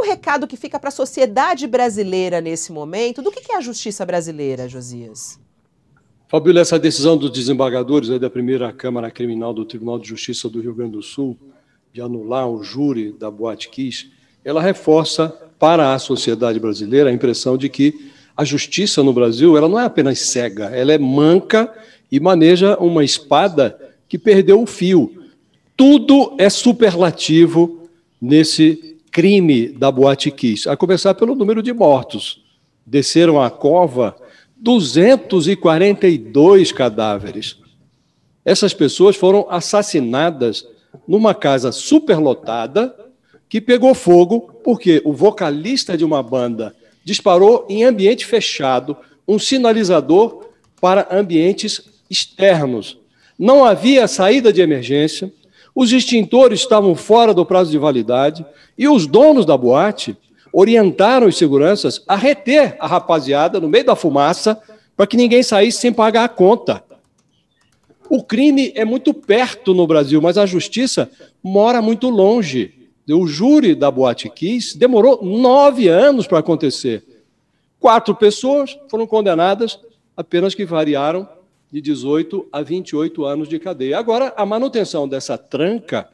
o recado que fica para a sociedade brasileira nesse momento? Do que é a justiça brasileira, Josias? Fabíola, essa decisão dos desembargadores da primeira Câmara Criminal do Tribunal de Justiça do Rio Grande do Sul de anular o júri da Boate Kiss, ela reforça para a sociedade brasileira a impressão de que a justiça no Brasil ela não é apenas cega, ela é manca e maneja uma espada que perdeu o fio. Tudo é superlativo nesse crime da Boate Kiss, a começar pelo número de mortos. Desceram a cova 242 cadáveres. Essas pessoas foram assassinadas numa casa superlotada que pegou fogo porque o vocalista de uma banda disparou em ambiente fechado um sinalizador para ambientes externos. Não havia saída de emergência, os extintores estavam fora do prazo de validade e os donos da boate orientaram os seguranças a reter a rapaziada no meio da fumaça para que ninguém saísse sem pagar a conta. O crime é muito perto no Brasil, mas a justiça mora muito longe. O júri da Boate Kiss demorou nove anos para acontecer. Quatro pessoas foram condenadas, apenas que variaram de 18 a 28 anos de cadeia. Agora, a manutenção dessa tranca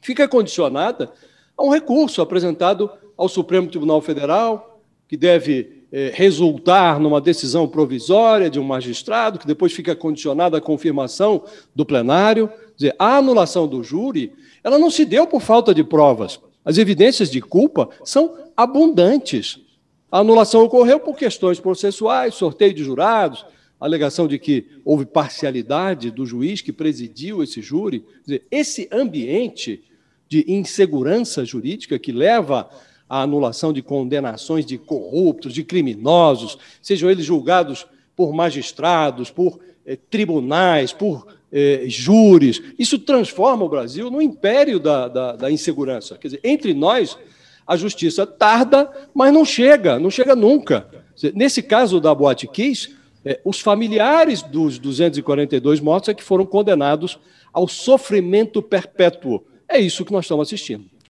fica condicionada a um recurso apresentado ao Supremo Tribunal Federal, que deve eh, resultar numa decisão provisória de um magistrado, que depois fica condicionada à confirmação do plenário. Quer dizer, a anulação do júri, ela não se deu por falta de provas. As evidências de culpa são abundantes. A anulação ocorreu por questões processuais, sorteio de jurados, alegação de que houve parcialidade do juiz que presidiu esse júri. Dizer, esse ambiente de insegurança jurídica que leva à anulação de condenações de corruptos, de criminosos, sejam eles julgados por magistrados, por eh, tribunais, por eh, júris. Isso transforma o Brasil no império da, da, da insegurança. Quer dizer, entre nós, a justiça tarda, mas não chega, não chega nunca. Nesse caso da Boate Kiss, é, os familiares dos 242 mortos é que foram condenados ao sofrimento perpétuo. É isso que nós estamos assistindo.